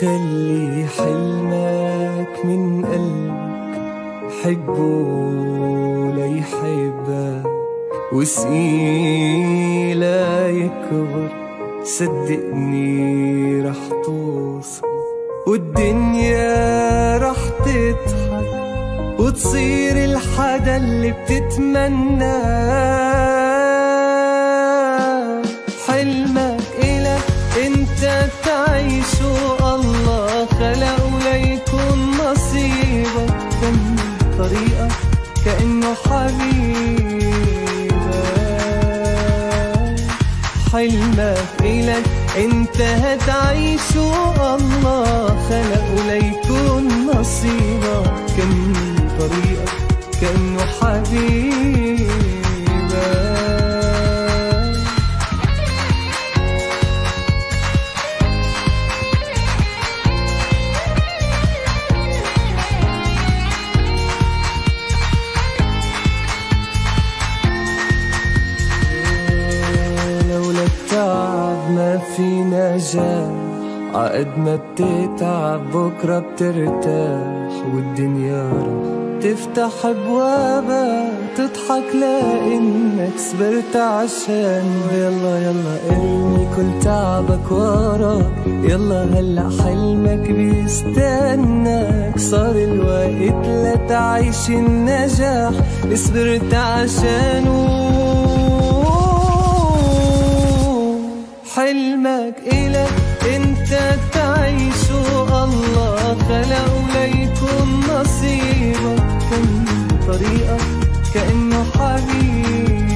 خلي حلمك من قلبك حبه ليحبك لا يكبر صدقني رح توصل والدنيا رح تضحك وتصير الحدا اللي بتتمناه انت هتعيش الله خلق ليكون نصيبك كم طريقة كأنه حبيب قد ما بتتعب بكرة بترتاح والدنيا رح تفتح أبوابها تضحك لإنك صبرت عشان يلا يلا ارمي كل تعبك وراك يلا هلا حلمك بيستناك صار الوقت لتعيش النجاح صبرت عشانه حلمك إلك انت متى تعيشوا الله خلق ليكم نصيبكم طريقة كأنه حبيبك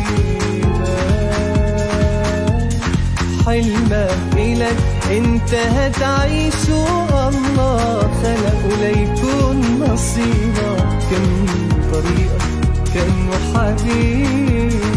حلمك إلك انت عيشه الله خلق ليكون نصيبكم طريقة كأنه حبيبك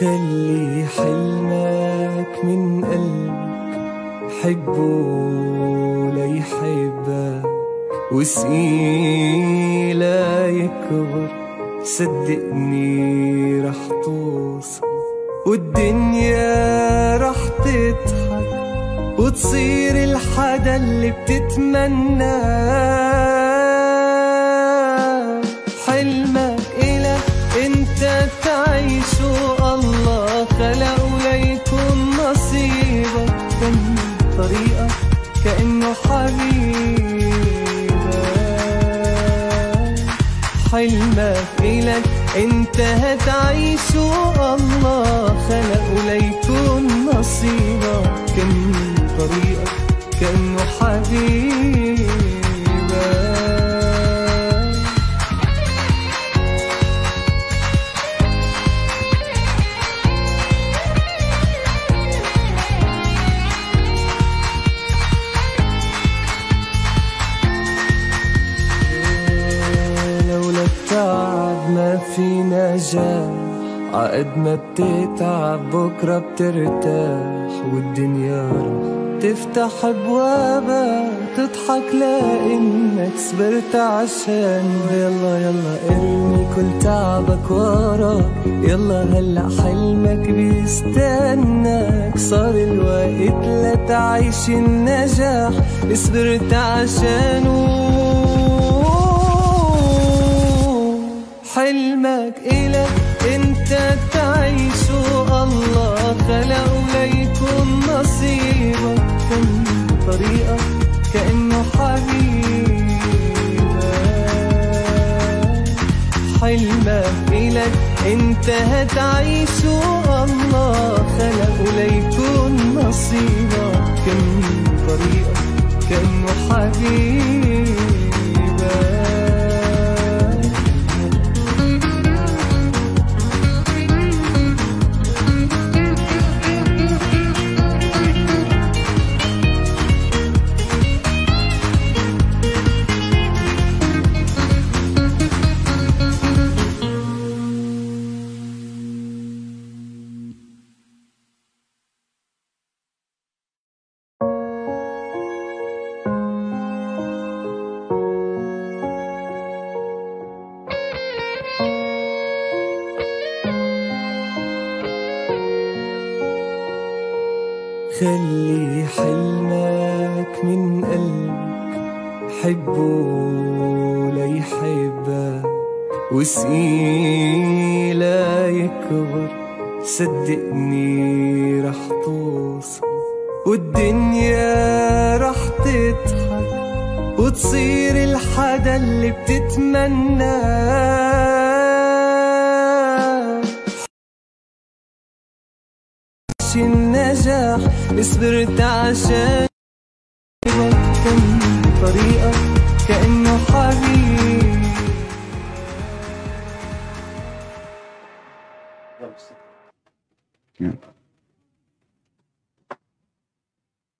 خلي حلمك من قلبك حبه ليحبك لا يكبر صدقني رح توصل والدنيا رح تضحك وتصير الحدا اللي بتتمناه حلمك إلك انت هتعيش الله خلقه ليكون نصيبك كان طريقك كانه حبيب ما بتتعب بكرة بترتاح والدنيا رح تفتح أبوابك تضحك لأنك صبرت عشان يلا يلا ارمي كل تعبك وراك يلا هلأ حلمك بيستناك صار الوقت لتعيش النجاح صبرت عشانه طريقة كأنه حبيبك حلمك إلك انت هتعيش الله خلقه ليكون نصيبك كأنه طريقة كأنه حبيبك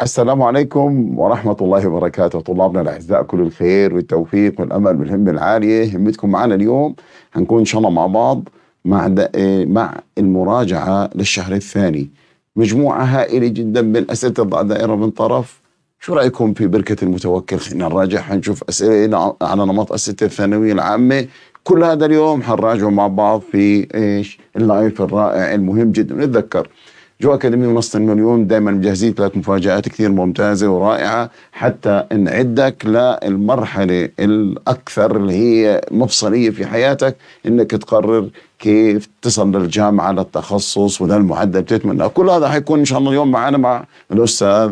السلام عليكم ورحمة الله وبركاته طلابنا الأعزاء كل الخير والتوفيق والأمل والهمة العالية همتكم معنا اليوم هنكون إن شاء الله مع بعض مع مع المراجعة للشهر الثاني مجموعة هائلة جدا من أسئلة تضع دائرة من طرف شو رأيكم في بركة المتوكل خلينا نراجع حنشوف أسئلة على نمط أسئلة الثانوية العامة كل هذا اليوم حنراجعه مع بعض في ايش اللايف الرائع المهم جدا نتذكر جو اكاديميه منصه المليون دائما مجهزين لك مفاجات كثير ممتازه ورائعه حتى نعدك للمرحله الاكثر اللي هي مفصليه في حياتك انك تقرر كيف تصل للجامعه للتخصص وللمعدل بتتمنى كل هذا حيكون ان شاء الله اليوم معنا مع الاستاذ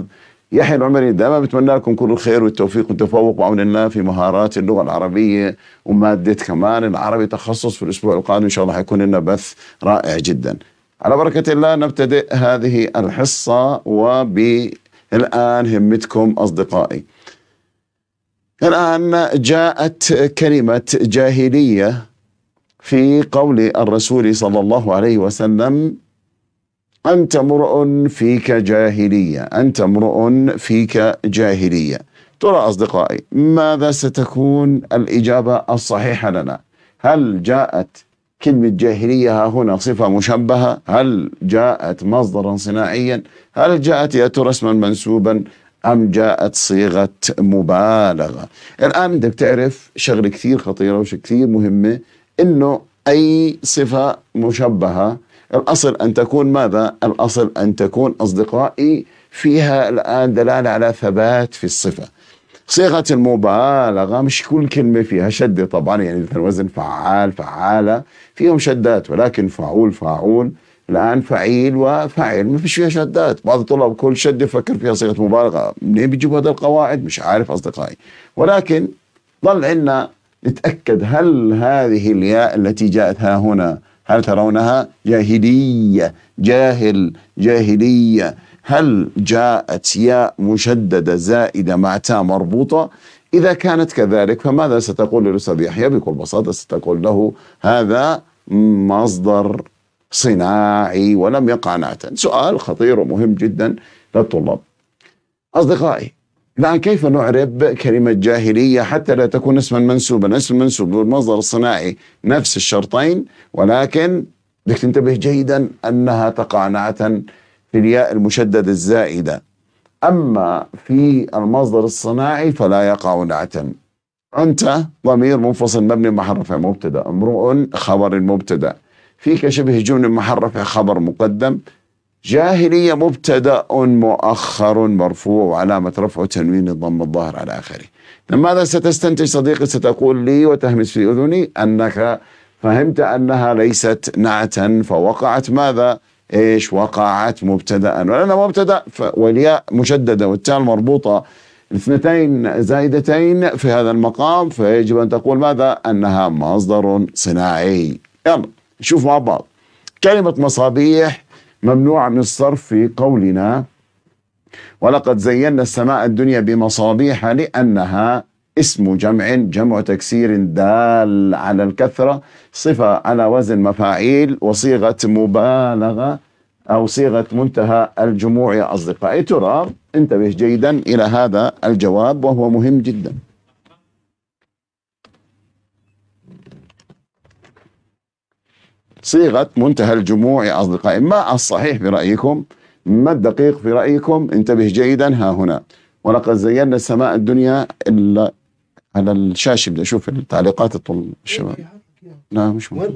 يحيى العمري دائما بتمنى لكم كل الخير والتوفيق والتفوق بعون الله في مهارات اللغه العربيه وماده كمان العربي تخصص في الاسبوع القادم ان شاء الله حيكون لنا بث رائع جدا على بركة الله نبتدئ هذه الحصة وبالآن همتكم أصدقائي الآن جاءت كلمة جاهلية في قول الرسول صلى الله عليه وسلم أنت امرؤ فيك جاهلية أنت امرؤ فيك جاهلية ترى أصدقائي ماذا ستكون الإجابة الصحيحة لنا هل جاءت كلمة جاهلية ها هنا صفة مشبهة هل جاءت مصدرا صناعيا هل جاءت يأتي رسما منسوبا أم جاءت صيغة مبالغة الآن بدك تعرف شغلة كثير خطيرة وشيء كثير مهمة أنه أي صفة مشبهة الأصل أن تكون ماذا؟ الأصل أن تكون أصدقائي فيها الآن دلالة على ثبات في الصفة صيغة المبالغة مش كل كلمة فيها شدة طبعا يعني مثل وزن فعال فعالة فيهم شدات ولكن فعول فاعول الآن فعيل وفاعل ما فيش فيها شدات بعض الطلاب كل شدة فكر فيها صيغة مبالغة منين بيجيبوا هذه القواعد مش عارف أصدقائي ولكن ظل عندنا نتأكد هل هذه الياء التي جاءت ها هنا هل ترونها جاهلية جاهل جاهلية هل جاءت ياء مشددة زائدة مع تاء مربوطة إذا كانت كذلك فماذا ستقول للأستاذ يحيى بكل بساطة ستقول له هذا مصدر صناعي ولم يقع نعتا سؤال خطير ومهم جدا للطلاب أصدقائي الآن كيف نعرب كلمة جاهلية حتى لا تكون اسما منسوبا اسم منسوب والمصدر الصناعي نفس الشرطين ولكن بدك تنتبه جيدا أنها تقع نعتا في الياء المشدد الزائدة أما في المصدر الصناعي فلا يقع نعتا أنت ضمير منفصل مبني محرفة مبتدأ امرؤ خبر المبتدأ فيك شبه جمل محرفة خبر مقدم جاهلية مبتدأ مؤخر مرفوع وعلامة رفع تنوين الضم الظاهر على آخره ماذا ستستنتج صديقي ستقول لي وتهمس في أذني أنك فهمت أنها ليست نعتا فوقعت ماذا ايش وقعت مبتدا ولان مبتدا والياء مشدده والتاء المربوطه الاثنتين زائدتين في هذا المقام فيجب ان تقول ماذا؟ انها مصدر صناعي. يلا نشوف مع بعض. كلمه مصابيح ممنوعه من الصرف في قولنا ولقد زينا السماء الدنيا بمصابيح لانها اسم جمع جمع تكسير دال على الكثرة صفة على وزن مفاعيل وصيغة مبالغة أو صيغة منتهى الجموع يا أصدقائي ترى انتبه جيدا إلى هذا الجواب وهو مهم جدا صيغة منتهى الجموع يا أصدقائي ما الصحيح برأيكم ما الدقيق في رأيكم انتبه جيدا ها هنا ولقد زينا السماء الدنيا إلا على الشاشه بدي اشوف التعليقات الطل الشباب لا إيه، إيه. نعم، مش موجود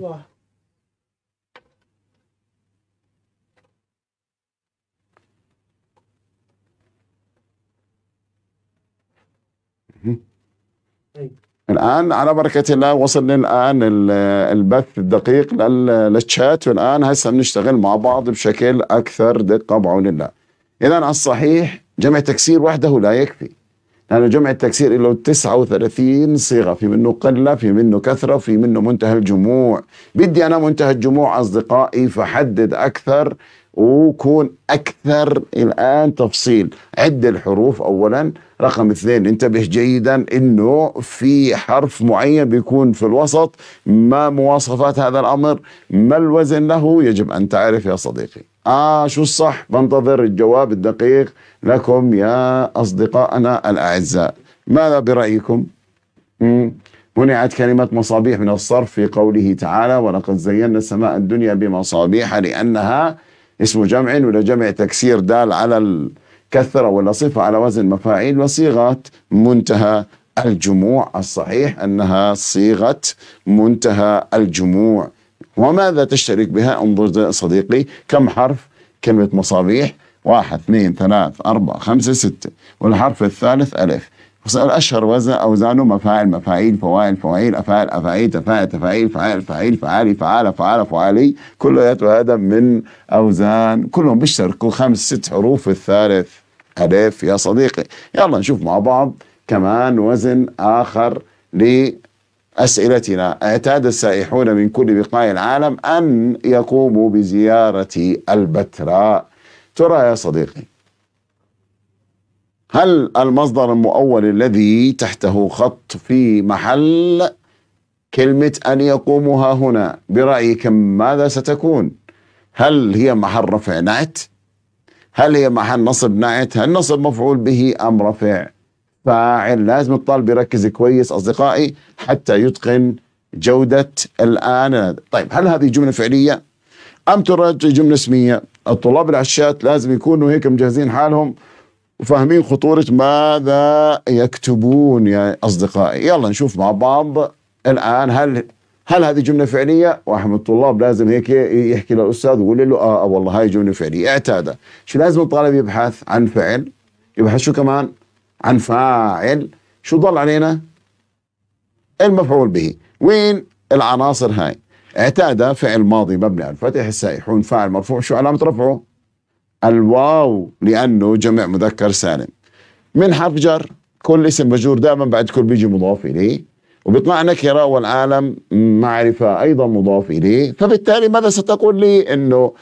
إيه. الان على بركه الله وصل الان البث الدقيق للشات والان هسه بنشتغل مع بعض بشكل اكثر دقه بعون الله اذا الصحيح جمع تكسير وحده لا يكفي لأن جمع التكسير له 39 صيغة في منه قلة في منه كثرة في منه منتهى الجموع بدي أنا منتهى الجموع أصدقائي فحدد أكثر وكون أكثر الآن تفصيل عد الحروف أولا رقم اثنين انتبه جيدا أنه في حرف معين بيكون في الوسط ما مواصفات هذا الأمر ما الوزن له يجب أن تعرف يا صديقي آه شو الصح بنتظر الجواب الدقيق لكم يا أصدقائنا الأعزاء ماذا برأيكم؟ منعت كلمة مصابيح من الصرف في قوله تعالى ولقد زينا السماء الدنيا بمصابيح لأنها اسم جمع ولا جمع تكسير دال على الكثرة ولا صفة على وزن مفاعيل وصيغة منتهى الجموع الصحيح أنها صيغة منتهى الجموع وماذا تشترك بها انظر صديقي كم حرف كلمة مصابيح واحد اثنين ثلاث أربعة خمسة ستة والحرف الثالث ألف أشهر وزن أوزانه مفاعل مفاعيل فوائل فوائل أفاعل أفاعيل تفاعل تفاعيل فعال فعيل فعالي فعالة فعالة فعالي كلياته هذا من أوزان كلهم بيشتركوا خمس ست حروف الثالث ألف يا صديقي يلا نشوف مع بعض كمان وزن آخر ل أسئلتنا اعتاد السائحون من كل بقاع العالم أن يقوموا بزيارة البتراء ترى يا صديقي هل المصدر المؤول الذي تحته خط في محل كلمة أن يقومها هنا برأيك ماذا ستكون هل هي محل رفع نعت هل هي محل نصب نعت هل نصب مفعول به أم رفع فاعل لازم الطالب يركز كويس أصدقائي حتى يتقن جودة الآن طيب هل هذه جملة فعلية أم ترد جملة اسمية الطلاب العشات لازم يكونوا هيك مجهزين حالهم وفاهمين خطورة ماذا يكتبون يا أصدقائي يلا نشوف مع بعض الآن هل هل هذه جملة فعلية؟ واحد من الطلاب لازم هيك يحكي للأستاذ ويقول له آه, آه، والله هاي جملة فعلية اعتاده شو لازم الطالب يبحث عن فعل يبحث شو كمان؟ عن فاعل شو ضل علينا المفعول به وين العناصر هاي اعتاد فعل ماضي مبني على الفتح السائحون فاعل مرفوع شو علامة رفعه الواو لأنه جمع مذكر سالم من حرف جر كل اسم مجرور دائما بعد كل بيجي مضاف إليه وبيطلع نكرة والعالم معرفة أيضا مضاف إليه فبالتالي ماذا ستقول لي أنه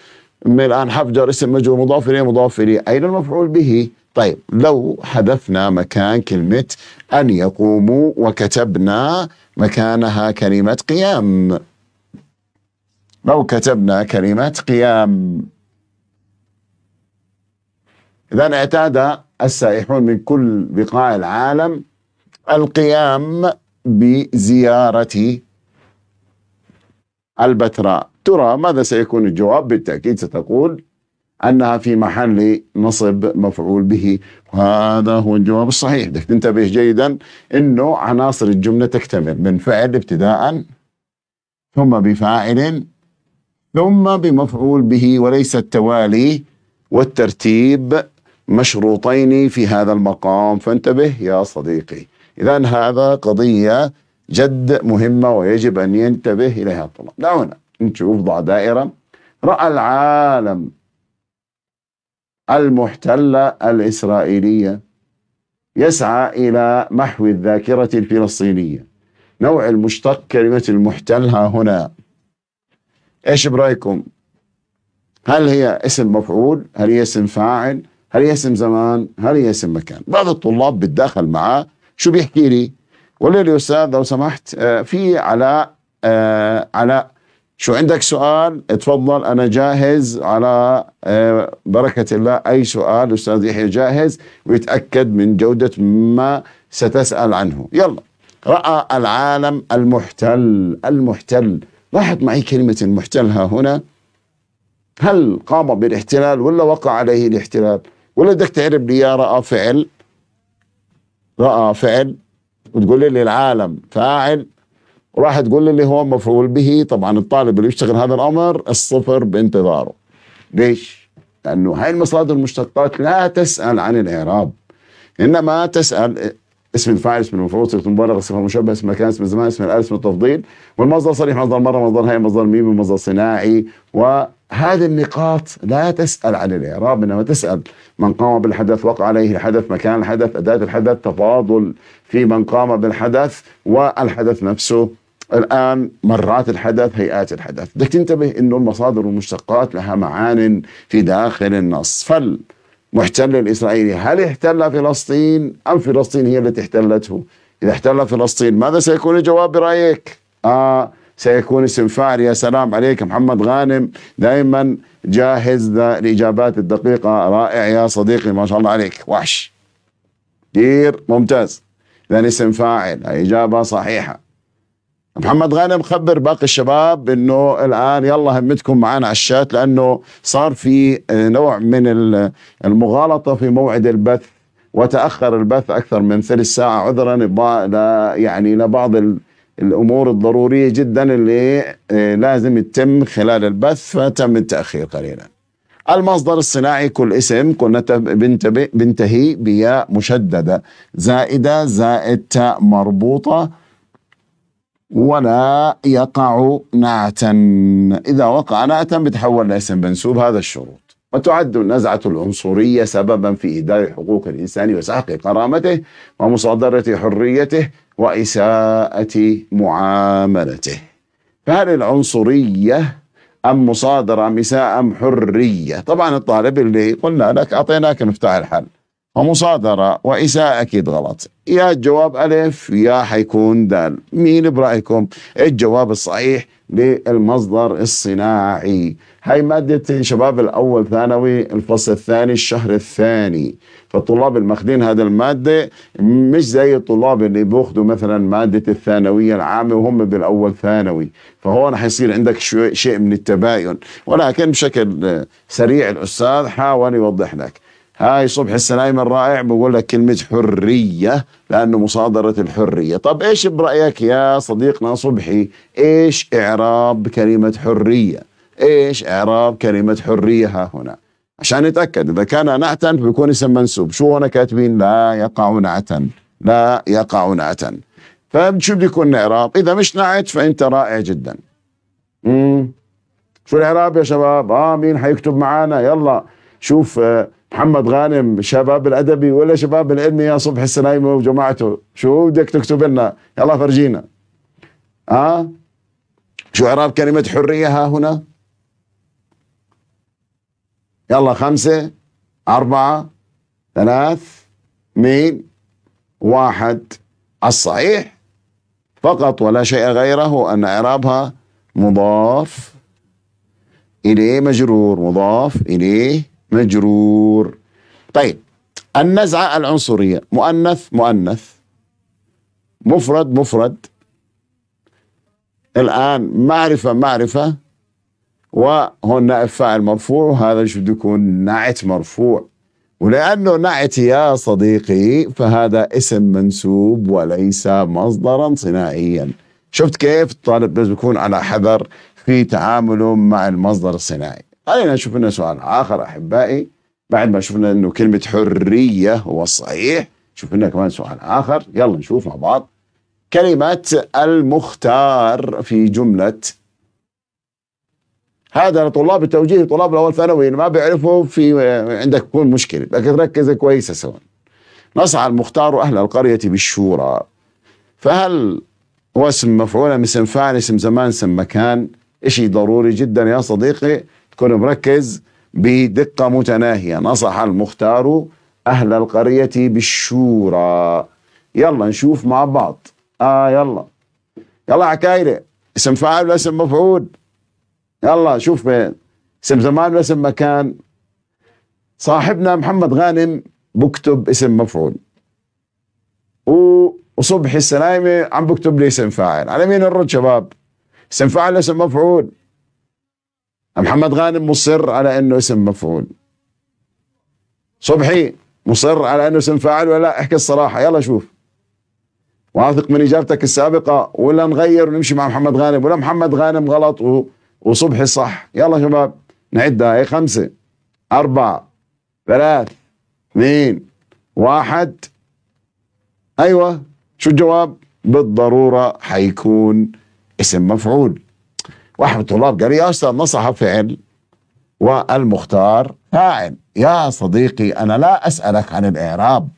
من الآن حرف جر اسم مجرور مضاف إليه مضاف إليه أين المفعول به طيب لو حذفنا مكان كلمة أن يقوموا وكتبنا مكانها كلمة قيام لو كتبنا كلمة قيام إذا اعتاد السائحون من كل بقاع العالم القيام بزيارة البتراء ترى ماذا سيكون الجواب بالتأكيد ستقول أنها في محل نصب مفعول به وهذا هو الجواب الصحيح بدك تنتبه جيدا أنه عناصر الجملة تكتمل من فعل ابتداء ثم بفاعل ثم بمفعول به وليس التوالي والترتيب مشروطين في هذا المقام فانتبه يا صديقي إذا هذا قضية جد مهمة ويجب أن ينتبه إليها الطلاب دعونا نشوف ضع دائرة رأى العالم المحتلة الإسرائيلية يسعى إلى محو الذاكرة الفلسطينية نوع المشتق كلمة المحتلة هنا إيش برأيكم هل هي اسم مفعول هل هي اسم فاعل هل هي اسم زمان هل هي اسم مكان بعض الطلاب بتداخل معاه شو بيحكي لي ولا لي أستاذ لو سمحت آه، في علاء آه، علاء شو عندك سؤال اتفضل انا جاهز على آه، بركه الله اي سؤال استاذ يحيى جاهز ويتاكد من جوده ما ستسال عنه يلا راى العالم المحتل المحتل لاحظ معي كلمه المحتل ها هنا هل قام بالاحتلال ولا وقع عليه الاحتلال ولا بدك تعرف لي يا راى فعل راى فعل وتقول لي العالم فاعل وراح تقول لي اللي هو مفعول به طبعا الطالب اللي يشتغل هذا الامر الصفر بانتظاره ليش؟ لانه هاي المصادر المشتقات لا تسال عن الاعراب انما تسال اسم الفاعل اسم المفعول صيغه المبالغه صفه مشبهه اسم مكان اسم زمان اسم الالف اسم التفضيل والمصدر صريح مصدر مره مصدر هي مصدر ميم مصدر صناعي وهذه النقاط لا تسال عن الاعراب انما تسال من قام بالحدث وقع عليه الحدث مكان الحدث اداه الحدث تفاضل في من قام بالحدث والحدث نفسه الآن مرات الحدث هيئات الحدث بدك تنتبه أنه المصادر والمشتقات لها معان في داخل النص فل محتل الإسرائيلي هل احتل فلسطين أم فلسطين هي التي احتلته إذا احتل فلسطين ماذا سيكون الجواب برأيك آه سيكون استنفار يا سلام عليك محمد غانم دائما جاهز للاجابات الدقيقة رائع يا صديقي ما شاء الله عليك وحش كثير ممتاز لأن اسم فاعل إجابة صحيحة محمد غانم خبر باقي الشباب انه الان يلا همتكم معنا على الشات لانه صار في آه، نوع من المغالطه في موعد البث وتاخر البث اكثر من ثلث ساعه عذرا يعني لبعض الامور الضروريه جدا اللي آه، لازم تتم خلال البث فتم التاخير قليلا. المصدر الصناعي كل اسم كنا بنتهي بياء مشدده زائده زائد تاء مربوطه ولا يقع نعتا إذا وقع نعتا بتحول لاسم منسوب هذا الشروط وتعد النزعة العنصرية سببا في إهدار حقوق الإنسان وسحق كرامته ومصادرة حريته وإساءة معاملته فهل العنصرية أم مصادرة أم إساءة أم حرية طبعا الطالب اللي قلنا لك أعطيناك مفتاح الحل ومصادرة وإساءة أكيد غلط يا الجواب ألف يا حيكون دال مين برأيكم الجواب الصحيح للمصدر الصناعي هاي مادة شباب الأول ثانوي الفصل الثاني الشهر الثاني فالطلاب المخدين هذا المادة مش زي الطلاب اللي بياخذوا مثلا مادة الثانوية العامة وهم بالأول ثانوي فهون حيصير عندك شيء من التباين ولكن بشكل سريع الأستاذ حاول يوضح لك هاي صبح السلايم الرائع بقول لك كلمة حرية لأنه مصادرة الحرية طب إيش برأيك يا صديقنا صبحي إيش إعراب كلمة حرية إيش إعراب كلمة حرية ها هنا عشان نتأكد إذا كان نعتا بيكون اسم منسوب شو هنا كاتبين لا يقع نعتا لا يقع نعتا فشو طيب، بده يكون إعراب إذا مش نعت فأنت رائع جدا مم. شو الإعراب يا شباب آه مين حيكتب معانا يلا شوف آه محمد غانم شباب الادبي ولا شباب العلمي يا صبح السنايمه وجماعته شو بدك تكتب لنا يلا فرجينا اه شو اعراب كلمه حريه ها هنا يلا خمسه اربعه ثلاث مين واحد الصحيح فقط ولا شيء غيره ان اعرابها مضاف اليه مجرور مضاف اليه مجرور طيب النزعة العنصرية مؤنث مؤنث مفرد مفرد الآن معرفة معرفة وهون نائب فاعل مرفوع وهذا شو بده يكون نعت مرفوع ولأنه نعت يا صديقي فهذا اسم منسوب وليس مصدرا صناعيا شفت كيف الطالب لازم يكون على حذر في تعامله مع المصدر الصناعي خلينا نشوف لنا سؤال آخر أحبائي بعد ما شفنا أنه كلمة حرية هو الصحيح شوف لنا كمان سؤال آخر يلا نشوف مع بعض كلمة المختار في جملة هذا لطلاب التوجيه طلاب الاول ثانوي اللي ما بيعرفوا في عندك تكون مشكله لكن ركز كويس سوا نصع المختار اهل القريه بالشورى فهل هو اسم مفعول اسم فاعل اسم زمان اسم مكان شيء ضروري جدا يا صديقي تكون مركز بدقة متناهية نصح المختار أهل القرية بالشورى يلا نشوف مع بعض آه يلا يلا عكايرة اسم فاعل ولا اسم مفعول يلا شوف بين اسم زمان ولا اسم مكان صاحبنا محمد غانم بكتب اسم مفعول وصبحي السلايمة عم بكتب لي اسم فاعل على مين نرد شباب اسم فاعل اسم مفعول محمد غانم مصر على انه اسم مفعول صبحي مصر على انه اسم فاعل ولا لا احكي الصراحه يلا شوف واثق من اجابتك السابقه ولا نغير ونمشي مع محمد غانم ولا محمد غانم غلط و... وصبحي صح يلا شباب نعدها هي خمسه اربعه ثلاث اثنين واحد ايوه شو الجواب بالضروره حيكون اسم مفعول واحد الطلاب قال يا أصلا نصح فعل والمختار فاعل يا صديقي أنا لا أسألك عن الإعراب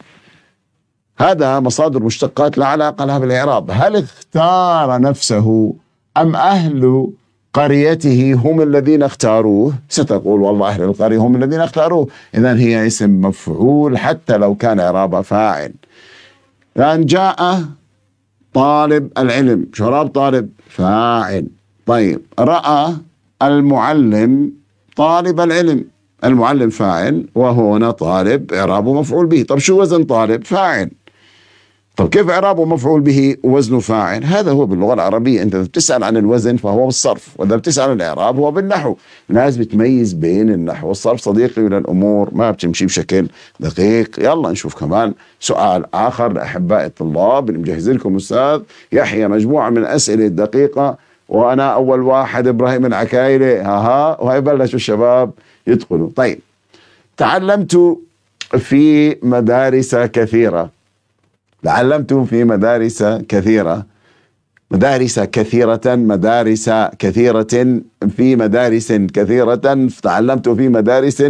هذا مصادر مشتقات لا علاقة لها بالإعراب هل اختار نفسه أم أهل قريته هم الذين اختاروه ستقول والله أهل القرية هم الذين اختاروه إذا هي اسم مفعول حتى لو كان إعراب فاعل لأن جاء طالب العلم شراب طالب فاعل طيب رأى المعلم طالب العلم المعلم فاعل وهنا طالب إعرابه مفعول به طب شو وزن طالب فاعل طب كيف إعرابه مفعول به وزن فاعل هذا هو باللغة العربية أنت بتسأل عن الوزن فهو بالصرف وإذا بتسأل عن الإعراب هو بالنحو الناس بتميز بين النحو والصرف صديقي الأمور ما بتمشي بشكل دقيق يلا نشوف كمان سؤال آخر لأحباء الطلاب اللي مجهزين لكم أستاذ يحيى مجموعة من الأسئلة الدقيقة وانا اول واحد ابراهيم العكايلي اها وهي بلشوا الشباب يدخلوا طيب تعلمت في مدارس كثيره تعلمت في مدارس كثيره مدارس كثيرة مدارس كثيرة في مدارس كثيرة تعلمت في مدارس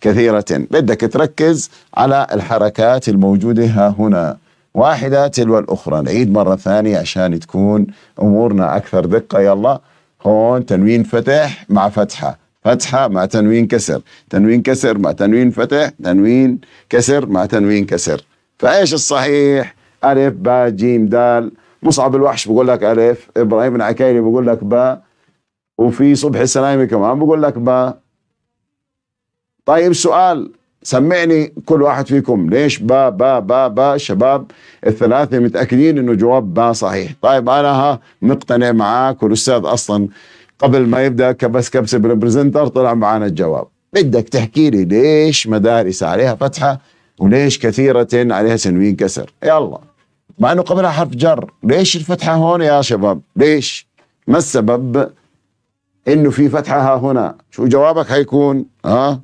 كثيرة بدك تركز على الحركات الموجودة ها هنا واحدة تلو الأخرى نعيد مرة ثانية عشان تكون أمورنا أكثر دقة يلا هون تنوين فتح مع فتحة فتحة مع تنوين كسر تنوين كسر مع تنوين فتح تنوين كسر مع تنوين كسر فإيش الصحيح ألف باء جيم دال مصعب الوحش بقول لك ألف إبراهيم بن عكيلي بقول لك باء وفي صبح السلامي كمان بقول لك باء طيب سؤال سمعني كل واحد فيكم ليش با با با با الشباب الثلاثة متأكدين انه جواب با صحيح طيب انا ها مقتنع معاك والاستاذ اصلا قبل ما يبدا كبس كبسه بالبرزنتر طلع معانا الجواب بدك تحكي لي ليش مدارس عليها فتحه وليش كثيره عليها سنوين كسر يلا مع انه قبلها حرف جر ليش الفتحه هون يا شباب ليش ما السبب انه في فتحه ها هنا شو جوابك حيكون ها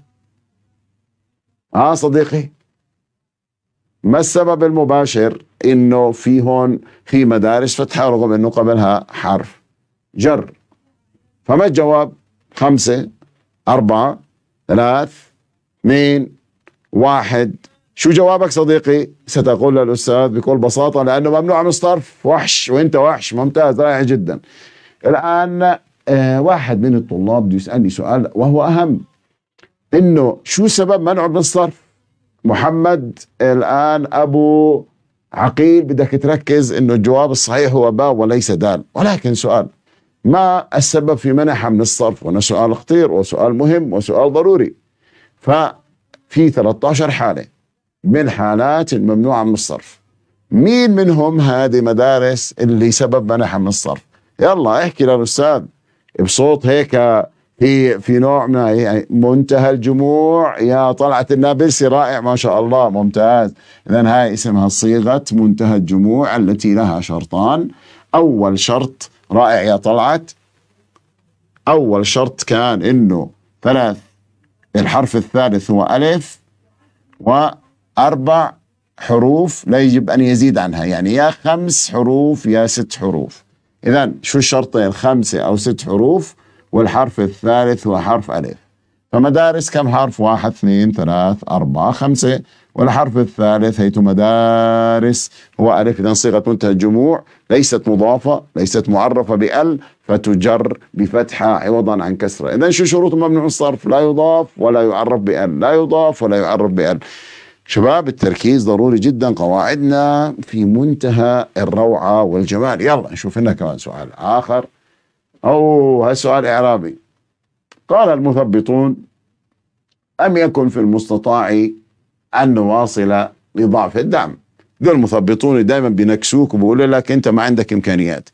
اه صديقي ما السبب المباشر انه في هون في مدارس فتحة رغم انه قبلها حرف جر فما الجواب خمسة أربعة ثلاث اثنين واحد شو جوابك صديقي ستقول للأستاذ بكل بساطة لأنه ممنوع من الصرف وحش وانت وحش ممتاز رائع جدا الآن آه، واحد من الطلاب بده يسألني سؤال وهو أهم انه شو سبب منعه من الصرف محمد الان ابو عقيل بدك تركز انه الجواب الصحيح هو باء وليس دال ولكن سؤال ما السبب في منعها من الصرف وانا سؤال خطير وسؤال مهم وسؤال ضروري ففي 13 حاله من حالات الممنوعه من الصرف مين منهم هذه مدارس اللي سبب منعها من الصرف يلا احكي للاستاذ بصوت هيك هي في نوع من يعني منتهى الجموع يا طلعة النابلسي رائع ما شاء الله ممتاز إذا هاي اسمها صيغة منتهى الجموع التي لها شرطان أول شرط رائع يا طلعت أول شرط كان إنه ثلاث الحرف الثالث هو ألف وأربع حروف لا يجب أن يزيد عنها يعني يا خمس حروف يا ست حروف إذا شو الشرطين خمسة أو ست حروف والحرف الثالث هو حرف ألف فمدارس كم حرف واحد اثنين ثلاث أربعة خمسة والحرف الثالث هيت مدارس هو ألف إذا صيغة منتهى الجموع ليست مضافة ليست معرفة بأل فتجر بفتحة عوضا عن كسرة إذا شو شروط ممنوع الصرف لا يضاف ولا يعرف بأل لا يضاف ولا يعرف بأل شباب التركيز ضروري جدا قواعدنا في منتهى الروعة والجمال يلا نشوف لنا كمان سؤال آخر أوه هالسؤال إعرابي قال المثبطون أم يكن في المستطاع أن نواصل لضعف الدعم دول المثبطون دائما بينكسوك وبيقولوا لك أنت ما عندك إمكانيات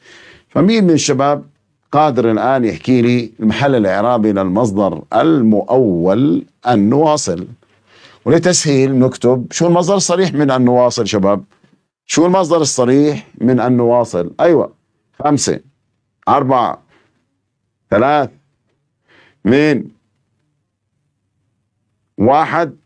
فمين من الشباب قادر الآن يحكي لي المحل الإعرابي للمصدر المؤول أن نواصل ولتسهيل نكتب شو المصدر الصريح من أن نواصل شباب شو المصدر الصريح من أن نواصل أيوة خمسة أربعة ثلاث اثنين واحد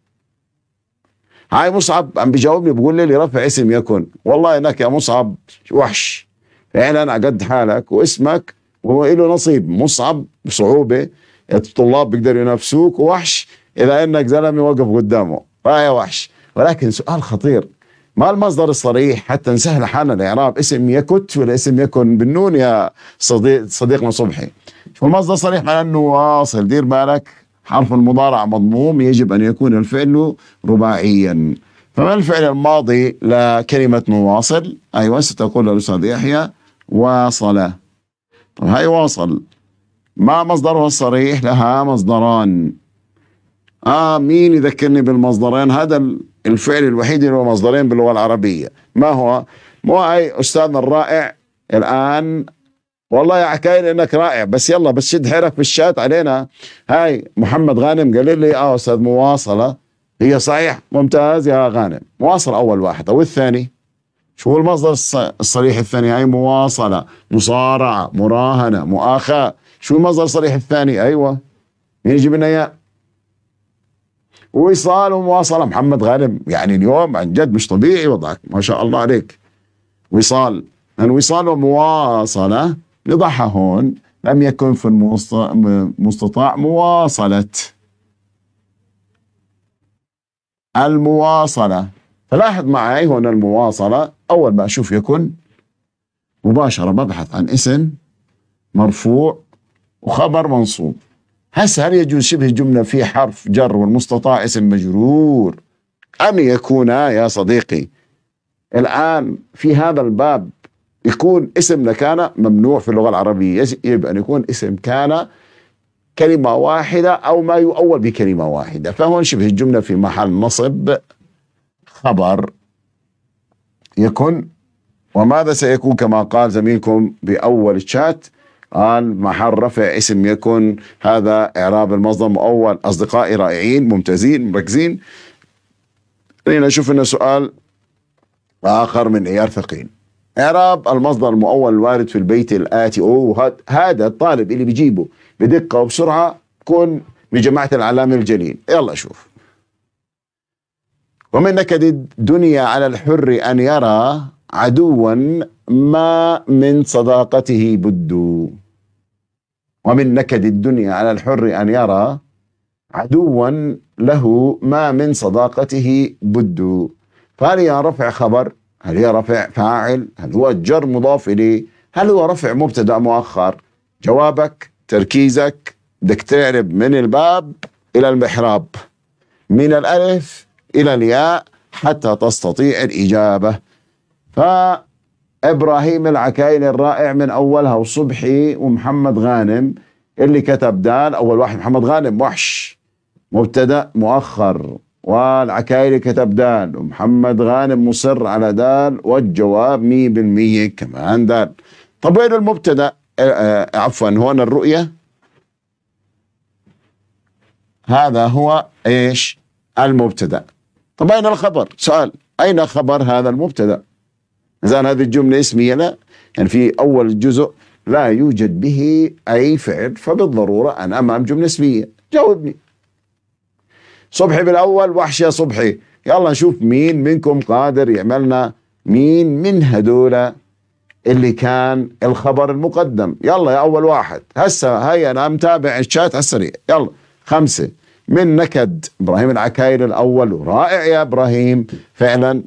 هاي مصعب عم بيجاوبني بيقول لي رفع اسم يكن والله انك يا مصعب وحش فعلا قد حالك واسمك وهو له نصيب مصعب بصعوبه الطلاب بيقدروا ينافسوك وحش اذا انك زلمه وقف قدامه فهي وحش ولكن سؤال خطير ما المصدر الصريح حتى نسهل حالنا الاعراب اسم يكت ولا اسم يكن بالنون يا صديق صديقنا صبحي المصدر الصريح معناه انه واصل دير بالك حرف المضارع مضموم يجب ان يكون الفعل رباعيا فما الفعل الماضي لكلمه نواصل ايوه ستقول الاستاذ يحيى واصل طيب هاي واصل ما مصدرها الصريح لها مصدران آه مين يذكرني بالمصدرين هذا الفعل الوحيد اللي هو مصدرين باللغة العربية ما هو مو اي أستاذنا الرائع الآن والله يا حكاين انك رائع بس يلا بس شد حيلك بالشات علينا هاي محمد غانم قال لي اه استاذ مواصله هي صحيح ممتاز يا غانم مواصله اول واحد او الثاني شو هو المصدر الصريح الثاني هاي مواصله مصارعه مراهنه مؤاخاه شو المصدر الصريح الثاني ايوه مين يجيب لنا اياه وايصال ومواصله محمد غانم يعني اليوم عن جد مش طبيعي وضعك ما شاء الله عليك وصال وصال ومواصله نضعها هون لم يكن في المستطاع مواصله المواصله فلاحظ معي هنا المواصله اول ما اشوف يكن مباشره ببحث عن اسم مرفوع وخبر منصوب هسه هل يجوز شبه الجملة في حرف جر والمستطاع اسم مجرور أم يكون يا صديقي الآن في هذا الباب يكون اسم لكان ممنوع في اللغة العربية يجب أن يكون اسم كان كلمة واحدة أو ما يؤول بكلمة واحدة فهون شبه الجملة في محل نصب خبر يكن وماذا سيكون كما قال زميلكم بأول الشات قال محل رفع اسم يكن هذا إعراب المصدر مؤول أصدقائي رائعين ممتازين مركزين خلينا نشوف لنا سؤال آخر من عيار ثقيل إعراب المصدر المؤول الوارد في البيت الآتي أوه هذا الطالب اللي بيجيبه بدقة وبسرعة من جماعه العلامة الجليل يلا شوف ومن نكد الدنيا على الحر أن يرى عدوا ما من صداقته بد ومن نكد الدنيا على الحر أن يرى عدوا له ما من صداقته بد فهل هي رفع خبر هل هي رفع فاعل هل هو جر مضاف إليه هل هو رفع مبتدا مؤخر جوابك تركيزك بدك تعرب من الباب إلى المحراب من الألف إلى الياء حتى تستطيع الإجابة فإبراهيم العكايلي الرائع من أولها وصبحي ومحمد غانم اللي كتب دال أول واحد محمد غانم وحش مبتدأ مؤخر والعكايلي كتب دال ومحمد غانم مصر على دال والجواب 100% كمان دال طب وين المبتدأ آه، آه، عفوا هون الرؤية هذا هو ايش المبتدأ طب أين الخبر سؤال أين خبر هذا المبتدأ زال هذه الجملة اسمية لا يعني في أول جزء لا يوجد به أي فعل فبالضرورة أنا أمام جملة اسمية جاوبني صبحي بالأول وحش يا صبحي يلا نشوف مين منكم قادر يعملنا مين من هدول اللي كان الخبر المقدم يلا يا أول واحد هسا هاي أنا متابع الشات على السريع يلا خمسة من نكد إبراهيم العكايل الأول ورائع يا إبراهيم فعلا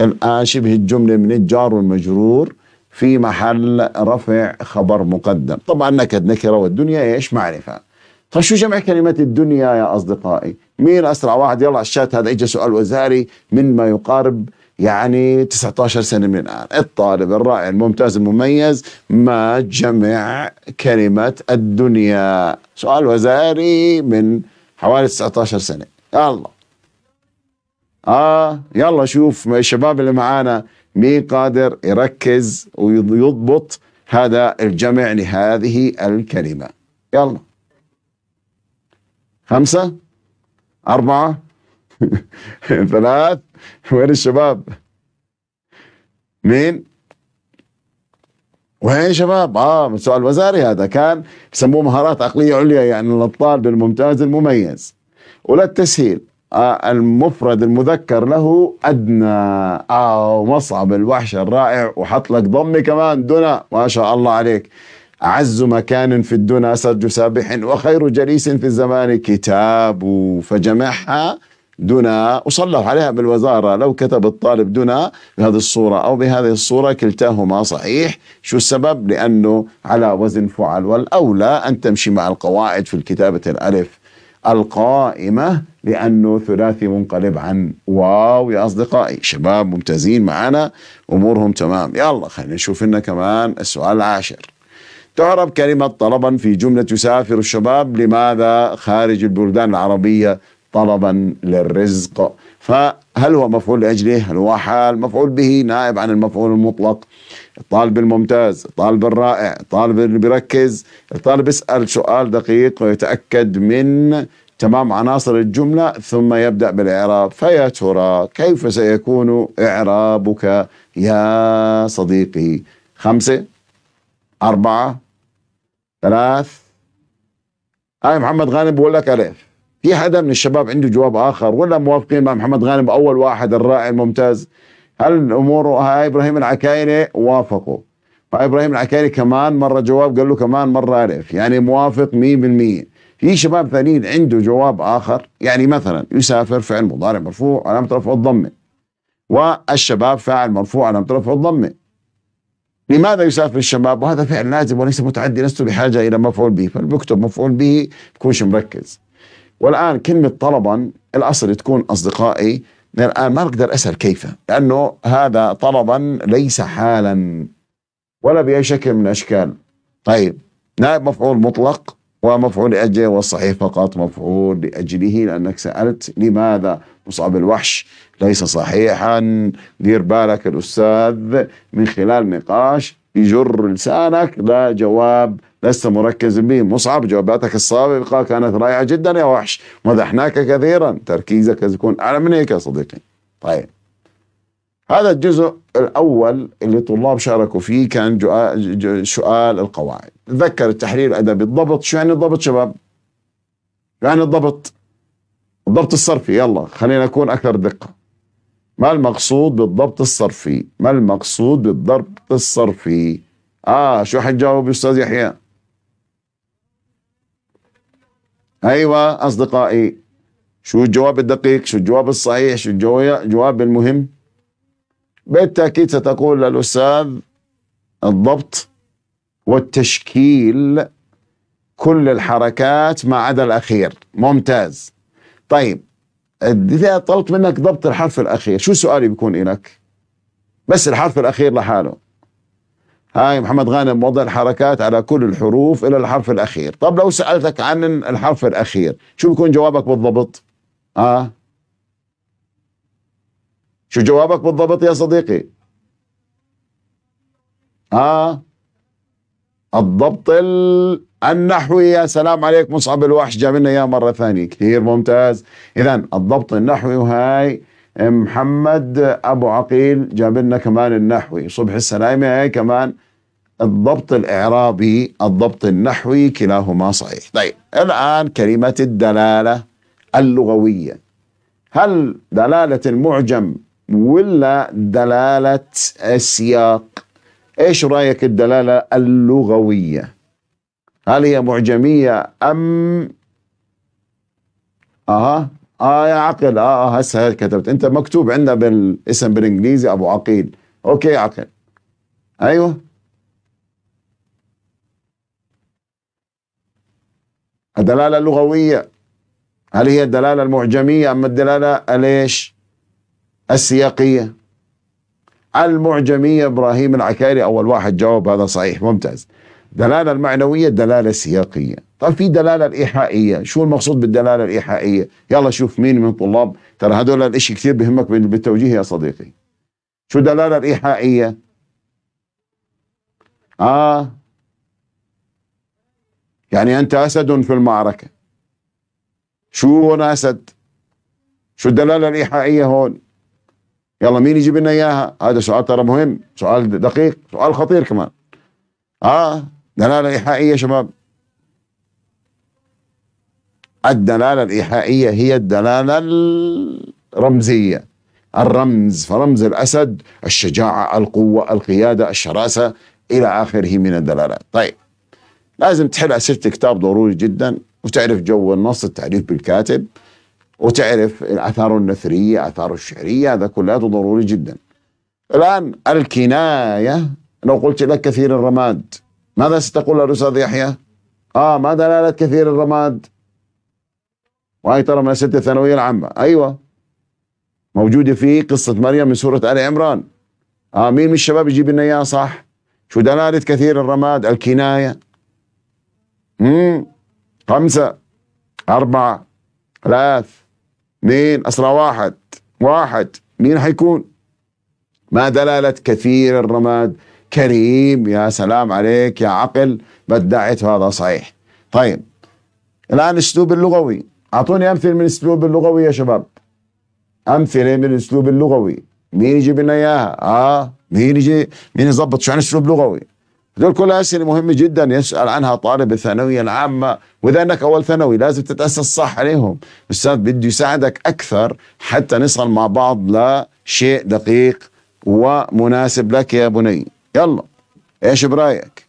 الآن شبه الجملة من الجار والمجرور في محل رفع خبر مقدم طبعا نكد نكرة والدنيا إيش معرفة فشو طيب جمع كلمة الدنيا يا أصدقائي مين أسرع واحد يلا على الشات هذا إجا سؤال وزاري من ما يقارب يعني 19 سنة من الآن الطالب الرائع الممتاز المميز ما جمع كلمة الدنيا سؤال وزاري من حوالي 19 سنة الله اه يلا شوف الشباب اللي معانا مين قادر يركز ويضبط هذا الجمع لهذه الكلمة يلا خمسة أربعة ثلاث وين الشباب مين وين شباب اه سؤال وزاري هذا كان يسموه مهارات عقلية عليا يعني الابطال الممتاز المميز وللتسهيل المفرد المذكر له أدنى او آه، مصعب الوحش الرائع وحط لك ضمي كمان دنا ما شاء الله عليك أعز مكان في الدنا سرج سابح وخير جليس في الزمان كتاب فجمعها دنا وصلوا عليها بالوزارة لو كتب الطالب دنا بهذه الصورة أو بهذه الصورة كلتاهما صحيح شو السبب؟ لأنه على وزن فعل والأولى أن تمشي مع القواعد في الكتابة الألف القائمة لأنه ثلاثي منقلب عن واو يا أصدقائي شباب ممتازين معنا أمورهم تمام يلا خلينا نشوف لنا كمان السؤال العاشر تعرب كلمة طلبا في جملة يسافر الشباب لماذا خارج البلدان العربية طلبا للرزق فهل هو مفعول لأجله هل هو حال مفعول به نائب عن المفعول المطلق الطالب الممتاز الطالب الرائع الطالب اللي بيركز الطالب يسأل سؤال دقيق ويتأكد من تمام عناصر الجملة ثم يبدأ بالإعراب فيا ترى كيف سيكون إعرابك يا صديقي خمسة أربعة ثلاث هاي آه محمد غانم بقول لك ألف في حدا من الشباب عنده جواب آخر ولا موافقين مع محمد غانم أول واحد الرائع الممتاز هل الامور هاي ابراهيم العكايني وافقوا فابراهيم العكايني كمان مره جواب قال له كمان مره الف يعني موافق 100% في شباب ثانيين عنده جواب اخر يعني مثلا يسافر فعل مضارع مرفوع علامه رفع الضمه والشباب فاعل مرفوع علامه رفع الضمه لماذا يسافر الشباب وهذا فعل لازم وليس متعدي لست بحاجه الى مفعول به فبكتب مفعول به بكونش مركز والان كلمه طلبا الاصل تكون اصدقائي الآن ما بقدر أسأل كيف لأنه هذا طلبا ليس حالا ولا بأي شكل من الأشكال طيب نائب مفعول مطلق ومفعول لأجله والصحيح فقط مفعول لأجله لأنك سألت لماذا مصعب الوحش ليس صحيحا دير بالك الأستاذ من خلال نقاش يجر لسانك لا جواب لست مركز به مصعب جواباتك السابقة كانت رائعة جدا يا وحش مدحناك كثيرا تركيزك يكون أعلى من هيك يا صديقي طيب هذا الجزء الأول اللي طلاب شاركوا فيه كان سؤال القواعد تذكر التحرير الأدبي الضبط شو يعني الضبط شباب يعني الضبط الضبط الصرفي يلا خلينا نكون أكثر دقة ما المقصود بالضبط الصرفي ما المقصود بالضبط الصرفي اه شو حتجاوب يا استاذ يحيى ايوه اصدقائي شو الجواب الدقيق شو الجواب الصحيح شو الجواب المهم بالتاكيد ستقول للاستاذ الضبط والتشكيل كل الحركات ما عدا الاخير ممتاز طيب اذا طلبت منك ضبط الحرف الاخير شو سؤالي بيكون لك بس الحرف الاخير لحاله هاي محمد غانم وضع الحركات على كل الحروف إلى الحرف الأخير طب لو سألتك عن الحرف الأخير شو بيكون جوابك بالضبط آه شو جوابك بالضبط يا صديقي آه الضبط النحوي يا سلام عليك مصعب الوحش جاب لنا اياه مره ثانيه كثير ممتاز اذا الضبط النحوي وهاي محمد ابو عقيل جاب لنا كمان النحوي صبح هي كمان الضبط الاعرابي الضبط النحوي كلاهما صحيح طيب الان كلمه الدلاله اللغويه هل دلاله المعجم ولا دلاله السياق ايش رايك الدلاله اللغويه هل هي معجميه ام اها اه يا عقل اه اه هسه هيك كتبت انت مكتوب عندنا بالاسم بالانجليزي ابو عقيل اوكي يا عقل ايوه الدلاله اللغويه هل هي الدلاله المعجميه ام الدلاله ليش السياقيه المعجميه ابراهيم العكاري اول واحد جاوب هذا صحيح ممتاز الدلاله المعنويه الدلاله السياقيه طيب في دلاله الايحائيه شو المقصود بالدلاله الايحائيه يلا شوف مين من طلاب ترى هذول الاشي كثير بهمك بالتوجيه يا صديقي شو دلاله الايحائيه اه يعني انت اسد في المعركه شو هون اسد شو الدلاله الايحائيه هون يلا مين يجيب لنا اياها هذا سؤال ترى مهم سؤال دقيق سؤال خطير كمان اه دلاله ايحائيه شباب الدلالة الإيحائية هي الدلالة الرمزية الرمز فرمز الأسد الشجاعة القوة القيادة الشراسة إلى آخره من الدلالات طيب لازم تحل أسئلة الكتاب ضروري جدا وتعرف جو النص التعريف بالكاتب وتعرف الآثار النثرية آثاره الشعرية هذا كلياته ضروري جدا الآن الكناية لو قلت لك كثير الرماد ماذا ستقول الأستاذ يحيى؟ آه ما دلالة كثير الرماد؟ وهي ترى من أسئلة الثانوية العامة أيوة موجودة في قصة مريم من سورة آل عمران آه مين من الشباب يجيب لنا إياها صح شو دلالة كثير الرماد الكناية مم. خمسة أربعة ثلاث اثنين أسرع واحد واحد مين حيكون ما دلالة كثير الرماد كريم يا سلام عليك يا عقل ما هذا صحيح طيب الآن الأسلوب اللغوي اعطوني امثله من الاسلوب اللغوي يا شباب امثله من الاسلوب اللغوي مين يجيب لنا اياها اه مين يجي مين يظبط شو عن اسلوب لغوي هذول كلها اسئله مهمه جدا يسال عنها طالب الثانويه العامه واذا انك اول ثانوي لازم تتاسس صح عليهم الاستاذ بده يساعدك اكثر حتى نصل مع بعض لشيء دقيق ومناسب لك يا بني يلا ايش برايك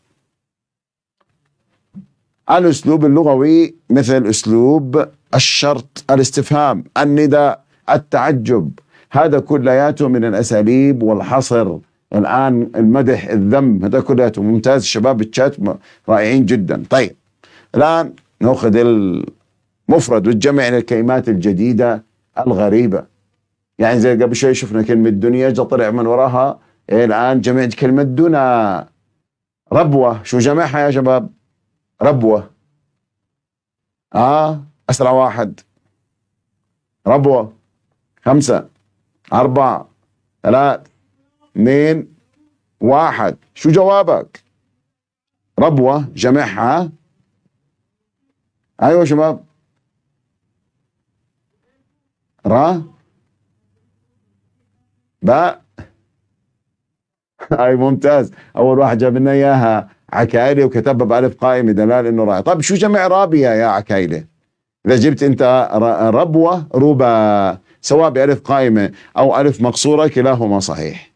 الاسلوب اللغوي مثل اسلوب الشرط الاستفهام النداء التعجب هذا كلياته من الأساليب والحصر الآن المدح الذم هذا كلياته ممتاز الشباب الشات رائعين جدا طيب الآن نأخذ المفرد والجمع للكلمات الجديدة الغريبة يعني زي قبل شوي شفنا كلمة دنيا جا طلع من وراها إيه، الآن جمع كلمة دنا ربوة شو جمعها يا شباب ربوة آه أسرع واحد ربوة خمسة أربعة ثلاث اثنين واحد شو جوابك ربوة جمعها أيوة شباب را باء هاي ممتاز أول واحد جاب لنا إياها عكايلة وكتبها بألف قائمة دلال إنه رائع طيب شو جمع رابية يا عكايلة إذا جبت أنت ربوة ربا سواء بألف قائمة أو ألف مقصورة كلاهما صحيح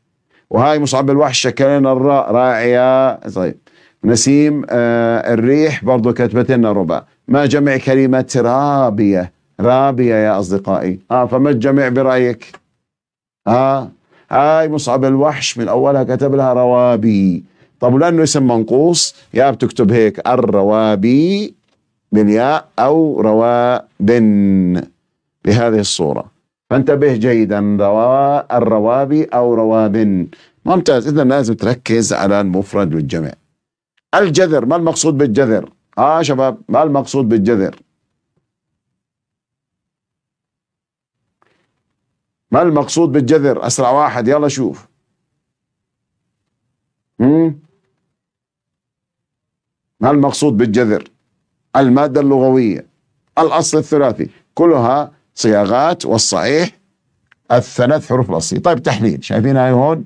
وهاي مصعب الوحش شكل لنا الراء راعية طيب نسيم آه الريح برضو كتبت لنا ربا ما جمع كلمة رابية رابية يا أصدقائي آه فما الجمع برأيك آه هاي مصعب الوحش من أولها كتب لها روابي طب لانه اسم منقوص يا بتكتب هيك الروابي بالياء أو روابن بهذه الصورة فانتبه جيدا روا الروابي أو روابن ممتاز إذا لازم تركز على المفرد والجمع الجذر ما المقصود بالجذر آه شباب ما المقصود بالجذر ما المقصود بالجذر أسرع واحد يلا شوف مم؟ ما المقصود بالجذر المادة اللغوية الأصل الثلاثي كلها صياغات والصحيح الثلاث حروف الأصلية طيب تحليل شايفين هاي هون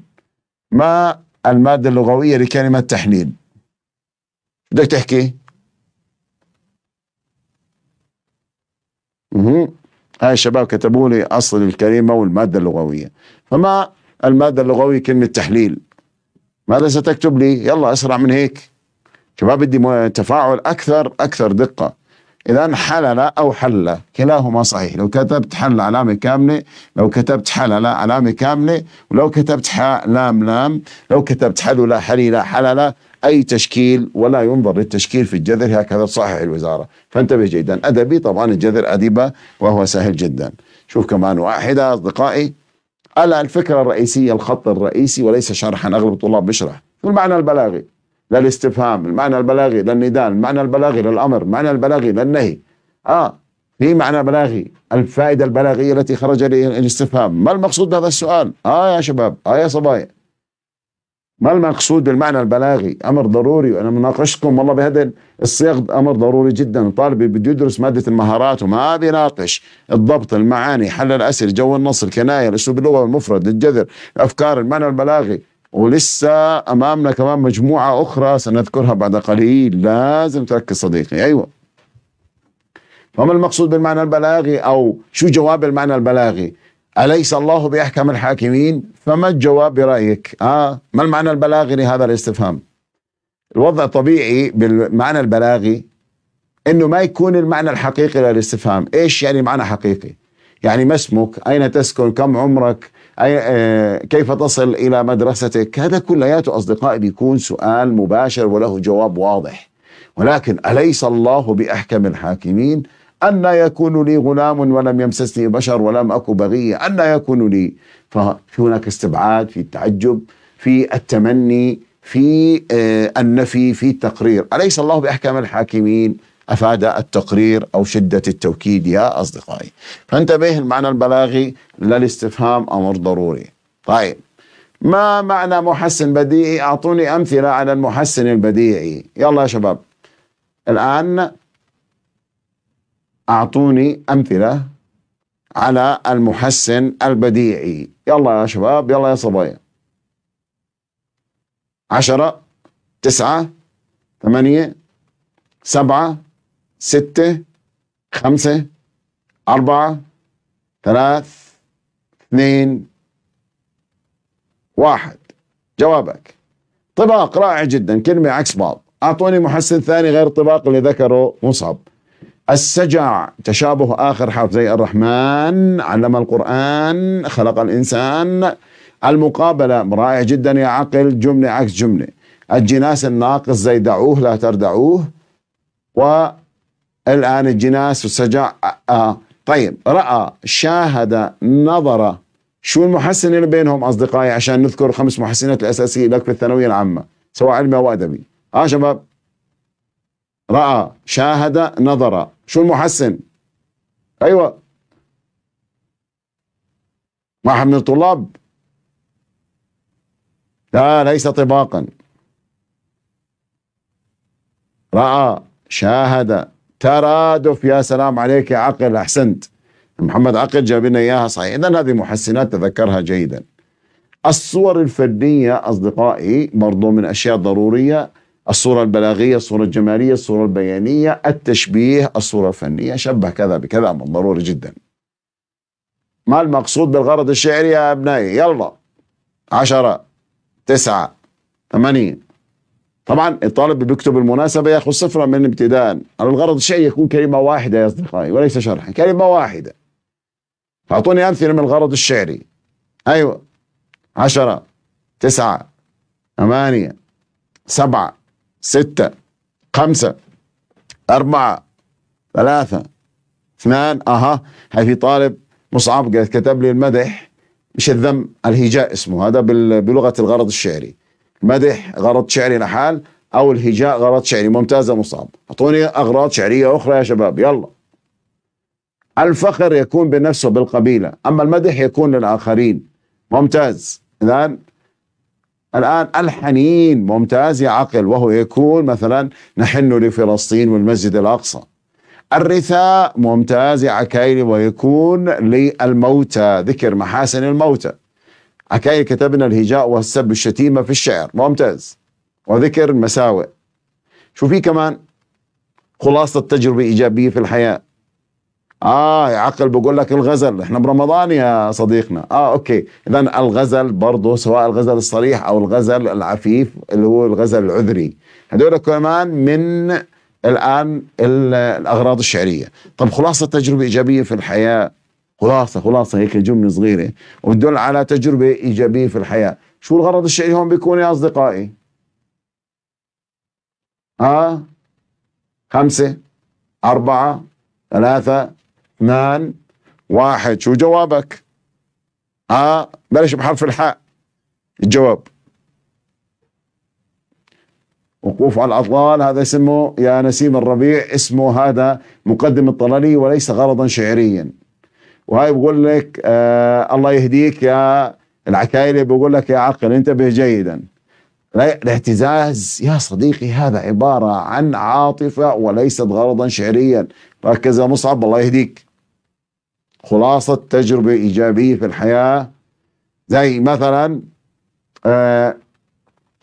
ما المادة اللغوية لكلمة تحليل بدك تحكي هاي الشباب كتبوا لي أصل الكلمة والمادة اللغوية فما المادة اللغوية كلمة تحليل ماذا ستكتب لي يلا أسرع من هيك شباب بدي تفاعل اكثر اكثر دقه اذا حلل او حل كلاهما صحيح لو كتبت حل علامه كامله لو كتبت حلل علامه كامله ولو كتبت ح لام لام لو كتبت حلل حليل حلل اي تشكيل ولا ينظر للتشكيل في الجذر هكذا صحيح الوزاره فانتبه جيدا ادبي طبعا الجذر اديبه وهو سهل جدا شوف كمان واحده اصدقائي الا الفكره الرئيسيه الخط الرئيسي وليس شرحا اغلب الطلاب بيشرح المعنى البلاغي للاستفهام المعنى البلاغي للنداء المعنى البلاغي للأمر المعنى البلاغي للنهي آه في معنى بلاغي الفائدة البلاغية التي خرج الاستفهام ما المقصود بهذا السؤال آه يا شباب آه يا صبايا ما المقصود بالمعنى البلاغي أمر ضروري وأنا مناقشتكم والله بهذا الصيغ أمر ضروري جدا الطالب بده يدرس مادة المهارات وما بيناقش الضبط المعاني حل الأسئلة جو النص الكناية الأسلوب اللغة المفرد الجذر الأفكار المعنى البلاغي ولسه امامنا كمان مجموعه اخرى سنذكرها بعد قليل لازم تركز صديقي ايوه فما المقصود بالمعنى البلاغي او شو جواب المعنى البلاغي اليس الله باحكم الحاكمين فما الجواب برايك اه ما المعنى البلاغي لهذا الاستفهام الوضع الطبيعي بالمعنى البلاغي انه ما يكون المعنى الحقيقي للاستفهام ايش يعني معنى حقيقي يعني ما اسمك اين تسكن كم عمرك آه، كيف تصل إلى مدرستك هذا كلياته أصدقائي بيكون سؤال مباشر وله جواب واضح ولكن أليس الله بأحكم الحاكمين أن يكون لي غلام ولم يمسسني بشر ولم أكن بغية أن يكون لي ففي هناك استبعاد في التعجب في التمني في آه، النفي في التقرير أليس الله بأحكم الحاكمين أفاد التقرير أو شدة التوكيد يا أصدقائي فانتبه المعنى البلاغي للاستفهام أمر ضروري طيب ما معنى محسن بديعي أعطوني أمثلة على المحسن البديعي يلا يا شباب الآن أعطوني أمثلة على المحسن البديعي يلا يا شباب يلا يا صبايا عشرة تسعة ثمانية سبعة ستة خمسة أربعة ثلاث اثنين واحد جوابك طباق رائع جدا كلمة عكس بعض أعطوني محسن ثاني غير الطباق اللي ذكره مصعب السجع تشابه آخر حرف زي الرحمن علم القرآن خلق الإنسان المقابلة رائع جدا يا عقل جملة عكس جملة الجناس الناقص زي دعوه لا تردعوه و الآن الجناس والسجاع آه،, آه طيب رأى شاهد نظر شو المحسن اللي بينهم أصدقائي عشان نذكر خمس محسنات الأساسية لك في الثانوية العامة سواء علمي أو أدبي آه شباب رأى شاهد نظر شو المحسن أيوة ما من الطلاب لا ليس طباقا رأى شاهد ترادف يا سلام عليك يا عقل احسنت محمد عقل جاب لنا اياها صحيح اذا هذه محسنات تذكرها جيدا الصور الفنيه اصدقائي برضو من اشياء ضروريه الصورة البلاغية الصورة الجمالية الصورة البيانية التشبيه الصورة الفنية شبه كذا بكذا من ضروري جدا ما المقصود بالغرض الشعري يا أبنائي يلا عشرة تسعة ثمانية طبعا الطالب بيكتب المناسبة يأخذ صفرا من ابتداء الغرض شيء يكون كلمة واحدة يا أصدقائي وليس شرحا كلمة واحدة أعطوني أمثلة من الغرض الشعري أيوة عشرة تسعة ثمانية سبعة ستة خمسة أربعة ثلاثة اثنان أها هاي في طالب مصعب كتب لي المدح مش الذم الهجاء اسمه هذا بلغة الغرض الشعري مدح غرض شعري نحال او الهجاء غرض شعري ممتازه مصعب اعطوني اغراض شعريه اخرى يا شباب يلا الفخر يكون بنفسه بالقبيله اما المدح يكون للاخرين ممتاز اذا الآن الحنين ممتاز يا عقل وهو يكون مثلا نحن لفلسطين والمسجد الأقصى الرثاء ممتاز يا عكايلي ويكون للموتى ذكر محاسن الموتى حكايه كتبنا الهجاء والسب الشتيمة في الشعر ممتاز وذكر المساوئ شو في كمان خلاصة تجربة إيجابية في الحياة آه عقل بقول لك الغزل احنا برمضان يا صديقنا آه أوكي إذا الغزل برضه سواء الغزل الصريح أو الغزل العفيف اللي هو الغزل العذري هدول كمان من الآن الأغراض الشعرية طب خلاصة تجربة إيجابية في الحياة خلاصة خلاصة هيك جملة صغيرة وتدل على تجربة إيجابية في الحياة شو الغرض الشعري هون بيكون يا أصدقائي ها خمسة أربعة ثلاثة اثنان واحد شو جوابك ها بلش بحرف الحاء الجواب وقوف على الأطلال هذا اسمه يا نسيم الربيع اسمه هذا مقدم الطلالي وليس غرضا شعريا وهاي بقول لك آه الله يهديك يا العكايلة بقول لك يا عقل انتبه جيدا الاهتزاز يا صديقي هذا عبارة عن عاطفة وليست غرضا شعريا ركز يا مصعب الله يهديك خلاصة تجربة إيجابية في الحياة زي مثلا آه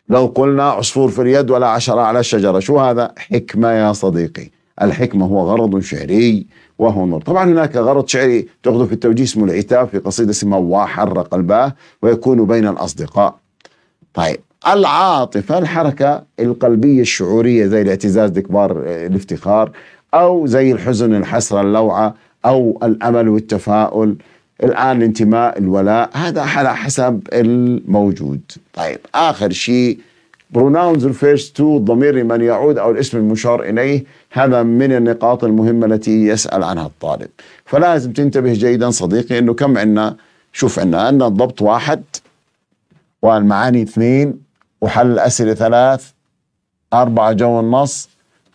لو قلنا عصفور في اليد ولا عشرة على الشجرة شو هذا حكمة يا صديقي الحكمة هو غرض شعري وهو نور طبعا هناك غرض شعري تأخذه في التوجيه اسمه العتاب في قصيدة اسمها وحر قلباه ويكون بين الأصدقاء طيب العاطفة الحركة القلبية الشعورية زي الاعتزاز لكبار الافتخار أو زي الحزن الحسرة اللوعة أو الأمل والتفاؤل الآن الانتماء الولاء هذا على حسب الموجود طيب آخر شيء pronouns refers to ضمير من يعود أو الاسم المشار إليه هذا من النقاط المهمة التي يسأل عنها الطالب فلازم تنتبه جيدا صديقي أنه كم عنا شوف عنا عندنا الضبط واحد والمعاني اثنين وحل الأسئلة ثلاث أربعة جو النص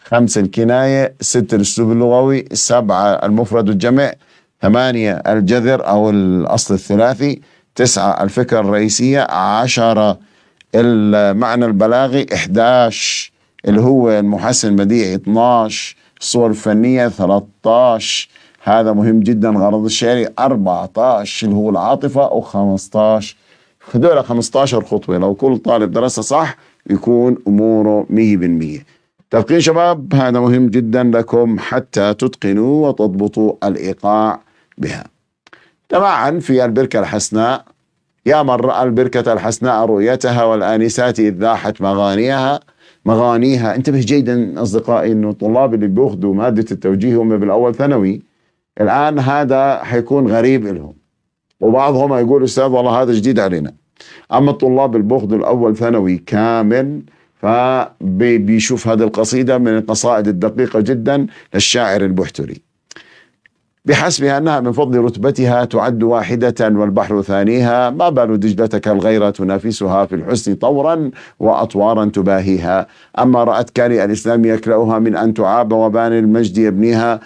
خمسة الكناية ستة الأسلوب اللغوي سبعة المفرد والجمع ثمانية الجذر أو الأصل الثلاثي تسعة الفكرة الرئيسية عشرة المعنى البلاغي 11 اللي هو المحسن البديع 12 الصور الفنية 13 هذا مهم جدا غرض الشعري 14 اللي هو العاطفة و15 هذول 15 خطوة لو كل طالب درسها صح يكون أموره 100% تلقين شباب هذا مهم جدا لكم حتى تتقنوا وتضبطوا الإيقاع بها طبعا في البركة الحسناء يا من رأى البركة الحسناء رؤيتها والآنسات إذ لاحت مغانيها مغانيها انتبه جيدا أصدقائي أنه الطلاب اللي بيأخذوا مادة التوجيه هم بالأول ثانوي الآن هذا حيكون غريب لهم وبعضهم يقول أستاذ والله هذا جديد علينا أما الطلاب اللي بيأخذوا الأول ثانوي كامل فبيشوف هذه القصيدة من القصائد الدقيقة جدا للشاعر البحتري بحسب أنها من فضل رتبتها تعد واحدة والبحر ثانيها ما بال دجلتك الغيرة تنافسها في الحسن طورا وأطوارا تباهيها أما رأت كاري الإسلام يكرأها من أن تعاب وبان المجد يبنيها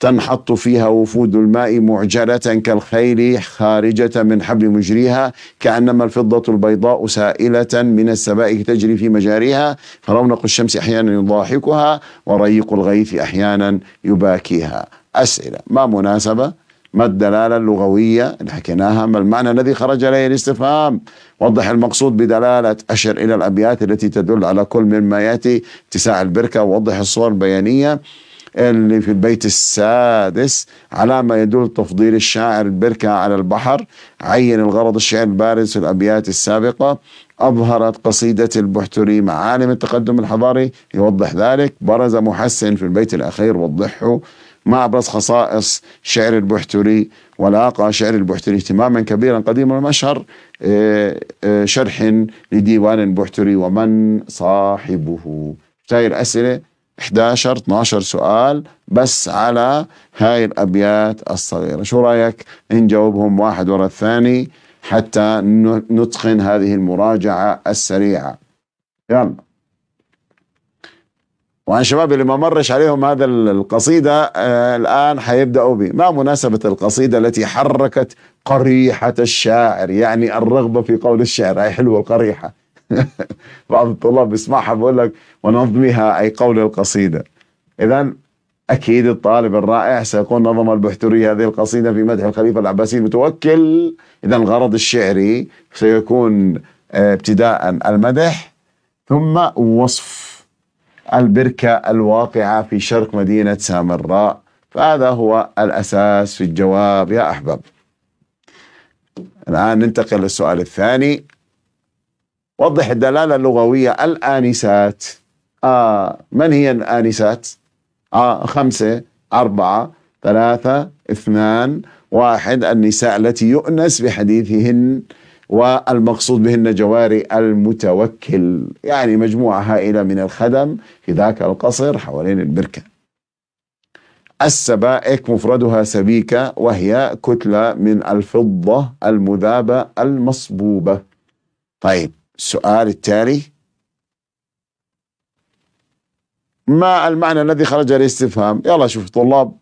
تنحط فيها وفود الماء معجلة كالخيل خارجة من حبل مجريها كأنما الفضة البيضاء سائلة من السبائك تجري في مجاريها فرونق الشمس أحيانا يضاحكها وريق الغيث أحيانا يباكيها أسئلة ما مناسبة ما الدلالة اللغوية اللي حكيناها ما المعنى الذي خرج عليه الاستفهام وضح المقصود بدلالة أشر إلى الأبيات التي تدل على كل مما يأتي اتساع البركة ووضح الصور البيانية اللي في البيت السادس على ما يدل تفضيل الشاعر البركة على البحر عين الغرض الشعر البارز في الأبيات السابقة أظهرت قصيدة البحتري معالم التقدم الحضاري يوضح ذلك برز محسن في البيت الأخير وضحه ما ابرز خصائص شعر البحتري ولاقى شعر البحتري اهتماما كبيرا قديما المشهر آه، آه، شرح لديوان البحتري ومن صاحبه هاي الأسئلة 11 12 سؤال بس على هاي الأبيات الصغيرة شو رأيك نجاوبهم واحد ورا الثاني حتى نتقن هذه المراجعة السريعة يلا وعن شباب اللي ما مرش عليهم هذا القصيدة آه، الآن حيبدأوا ما مناسبة القصيدة التي حركت قريحة الشاعر يعني الرغبة في قول الشعر هي حلوة القريحة بعض الطلاب بيسمعها بقول لك ونظمها أي قول القصيدة إذا أكيد الطالب الرائع سيكون نظم البحتري هذه القصيدة في مدح الخليفة العباسي المتوكل إذا الغرض الشعري سيكون آه، ابتداء المدح ثم وصف البركة الواقعة في شرق مدينة سامراء فهذا هو الأساس في الجواب يا أحباب الآن ننتقل للسؤال الثاني وضح الدلالة اللغوية الآنسات آه من هي الآنسات؟ آه خمسة أربعة ثلاثة اثنان واحد النساء التي يؤنس بحديثهن والمقصود بهن جواري المتوكل يعني مجموعة هائلة من الخدم في ذاك القصر حوالين البركة السبائك مفردها سبيكة وهي كتلة من الفضة المذابة المصبوبة طيب السؤال التالي ما المعنى الذي خرج الاستفهام يلا شوف طلاب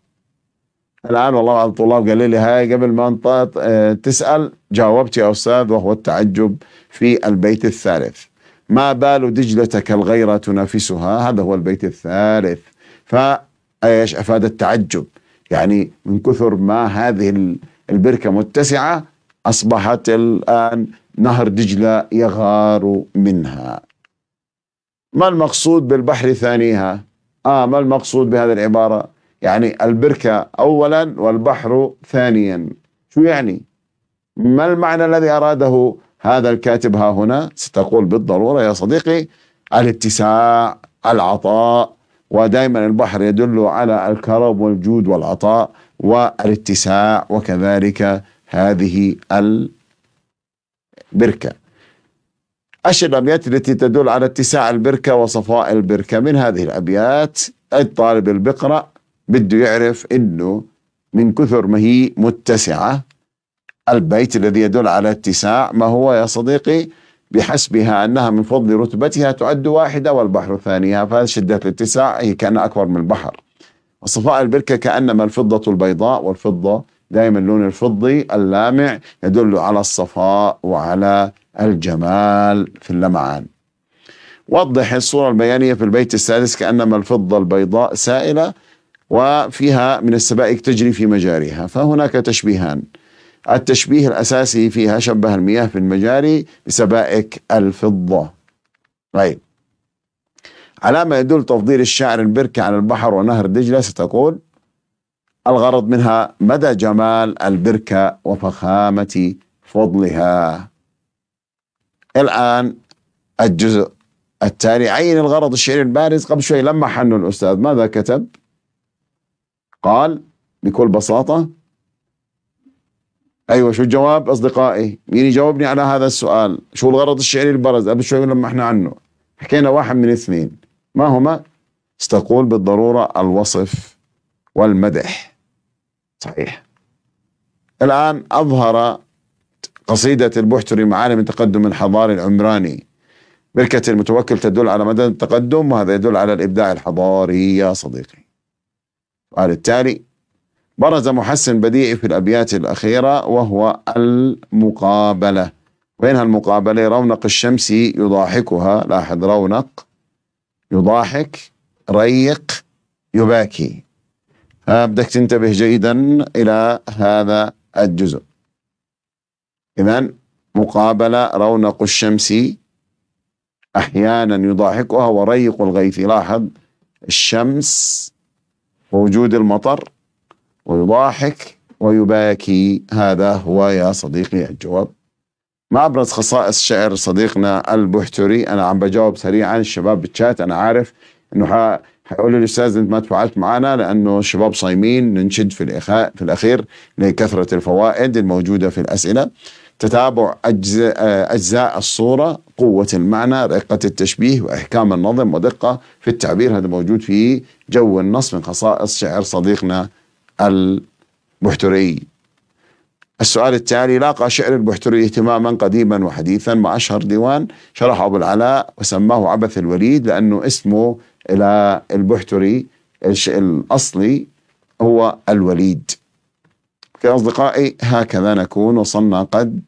الآن والله بعض الطلاب قال لي هاي قبل ما أنت آه، تسأل جاوبت يا أستاذ وهو التعجب في البيت الثالث ما بال دجلتك الغيرة تنافسها هذا هو البيت الثالث فأيش أفاد التعجب يعني من كثر ما هذه البركة متسعة أصبحت الآن نهر دجلة يغار منها ما المقصود بالبحر ثانيها آه ما المقصود بهذه العبارة يعني البركة أولا والبحر ثانيا شو يعني ما المعنى الذي أراده هذا الكاتب ها هنا ستقول بالضرورة يا صديقي الاتساع العطاء ودائما البحر يدل على الكرم والجود والعطاء والاتساع وكذلك هذه البركة الأبيات التي تدل على اتساع البركة وصفاء البركة من هذه الأبيات الطالب البقرة بده يعرف انه من كثر ما هي متسعه البيت الذي يدل على اتساع ما هو يا صديقي بحسبها انها من فضل رتبتها تعد واحده والبحر ثانيها فشده الاتساع هي كانها اكبر من البحر. وصفاء البركه كانما الفضه البيضاء والفضه دائما اللون الفضي اللامع يدل على الصفاء وعلى الجمال في اللمعان. وضح الصوره البيانيه في البيت السادس كانما الفضه البيضاء سائله وفيها من السبائك تجري في مجاريها فهناك تشبيهان التشبيه الأساسي فيها شبه المياه في المجاري بسبائك الفضة طيب على ما يدل تفضيل الشاعر البركة على البحر ونهر دجلة ستقول الغرض منها مدى جمال البركة وفخامة فضلها الآن الجزء التالي عين الغرض الشعري البارز قبل شوي لما حن الأستاذ ماذا كتب؟ قال بكل بساطة أيوة شو الجواب أصدقائي مين يعني يجاوبني على هذا السؤال شو الغرض الشعري البرز قبل شوي لما احنا عنه حكينا واحد من اثنين ما هما استقول بالضرورة الوصف والمدح صحيح الآن أظهر قصيدة البحتري معالم التقدم الحضاري العمراني بركة المتوكل تدل على مدى التقدم وهذا يدل على الإبداع الحضاري يا صديقي السؤال التالي برز محسن بديعي في الأبيات الأخيرة وهو المقابلة وين المقابلة رونق الشمس يضاحكها لاحظ رونق يضاحك ريق يباكي فبدك تنتبه جيدا إلى هذا الجزء إذا مقابلة رونق الشمس أحيانا يضاحكها وريق الغيث لاحظ الشمس ووجود المطر ويضاحك ويباكي هذا هو يا صديقي الجواب ما أبرز خصائص شعر صديقنا البحتري أنا عم بجاوب سريعا الشباب بالشات أنا عارف أنه حيقولوا لي الاستاذ أنت ما تفاعلت معنا لأنه الشباب صايمين ننشد في, الإخاء في الأخير لكثرة الفوائد الموجودة في الأسئلة تتابع آه، أجزاء الصورة قوة المعنى رقة التشبيه وإحكام النظم ودقة في التعبير هذا موجود في جو النص من خصائص شعر صديقنا البحتري السؤال التالي لاقى شعر البحتري اهتماما قديما وحديثا مع أشهر ديوان شرحه أبو العلاء وسماه عبث الوليد لأنه اسمه إلى البحتري الأصلي هو الوليد أصدقائي هكذا نكون وصلنا قد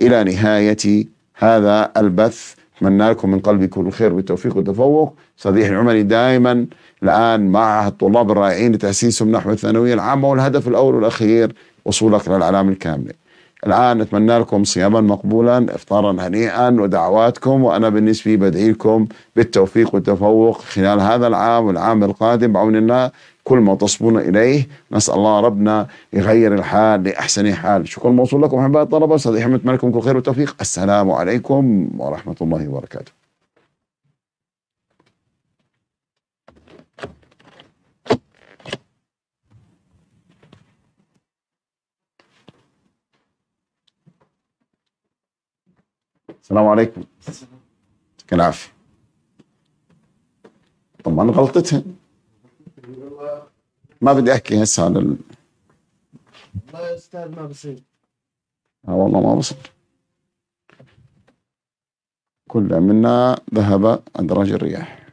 إلى نهاية هذا البث أتمنى لكم من قلبي كل خير والتوفيق والتفوق صديق العمري دائما الآن مع الطلاب الرائعين لتأسيسهم نحو الثانوية العامة والهدف الأول والأخير وصولك للعلامة الكاملة الآن أتمنى لكم صياما مقبولا إفطارا هنيئا ودعواتكم وأنا بالنسبة بدعي لكم بالتوفيق والتفوق خلال هذا العام والعام القادم بعون الله كل ما تصبون إليه نسأل الله ربنا يغير الحال لأحسن حال شكرا موصول لكم أحباء الطلبة أستاذ أحمد مالكم كل خير والتوفيق السلام عليكم ورحمة الله وبركاته السلام عليكم يعطيك العافيه طبعا غلطتهم ما بدي احكي هسه على ال... والله يا استاذ ما بصير اه والله ما بصير كل منا ذهب عند رجل الرياح